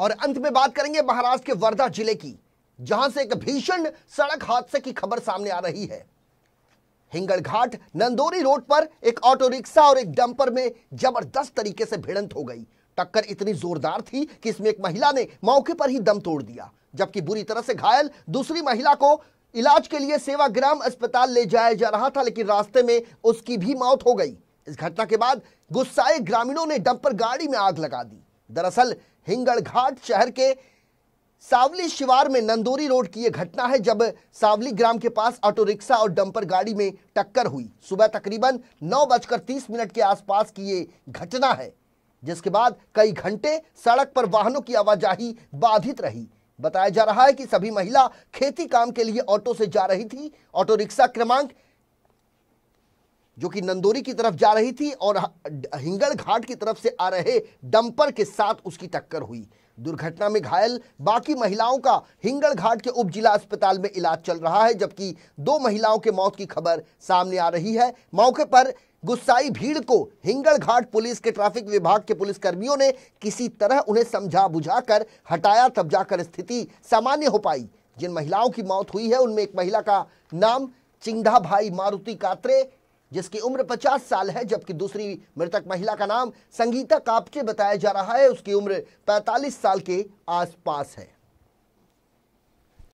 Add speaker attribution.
Speaker 1: और अंत में बात करेंगे महाराष्ट्र के वर्धा जिले की जहां से एक भीषण सड़क हादसे की खबर सामने आ रही है हिंगल घाट नंदोरी रोड पर एक ऑटो रिक्शा और एक डंपर में जबरदस्त तरीके से भिड़ंत हो गई टक्कर इतनी जोरदार थी कि इसमें एक महिला ने मौके पर ही दम तोड़ दिया जबकि बुरी तरह से घायल दूसरी महिला को इलाज के लिए सेवाग्राम अस्पताल ले जाया जा रहा था लेकिन रास्ते में उसकी भी मौत हो गई इस घटना के बाद गुस्साए ग्रामीणों ने डंपर गाड़ी में आग लगा दी दरअसल हिंगड़ घाट शहर के सावली शिवार में नंदोरी रोड की यह घटना है जब सावली ग्राम के पास ऑटो रिक्शा और डंपर गाड़ी में टक्कर हुई सुबह तकरीबन नौ बजकर तीस मिनट के आसपास की ये घटना है जिसके बाद कई घंटे सड़क पर वाहनों की आवाजाही बाधित रही बताया जा रहा है कि सभी महिला खेती काम के लिए ऑटो से जा रही थी ऑटो रिक्शा क्रमांक जो कि नंदोरी की तरफ जा रही थी और हिंगल घाट की तरफ से आ रहे डंपर के साथ उसकी टक्कर हुई दुर्घटना में घायल बाकी महिलाओं का हिंगल घाट के उप जिला अस्पताल में इलाज चल रहा है जबकि दो महिलाओं के मौत की खबर सामने आ रही है मौके पर गुस्साई भीड़ को हिंगल घाट पुलिस के ट्रैफिक विभाग के पुलिसकर्मियों ने किसी तरह उन्हें समझा बुझाकर हटाया तब जाकर स्थिति सामान्य हो पाई जिन महिलाओं की मौत हुई है उनमें एक महिला का नाम चिंगा भाई मारुति कात्रे जिसकी उम्र 50 साल है जबकि दूसरी मृतक महिला का नाम संगीता कापचे बताया जा रहा है उसकी उम्र 45 साल के आसपास है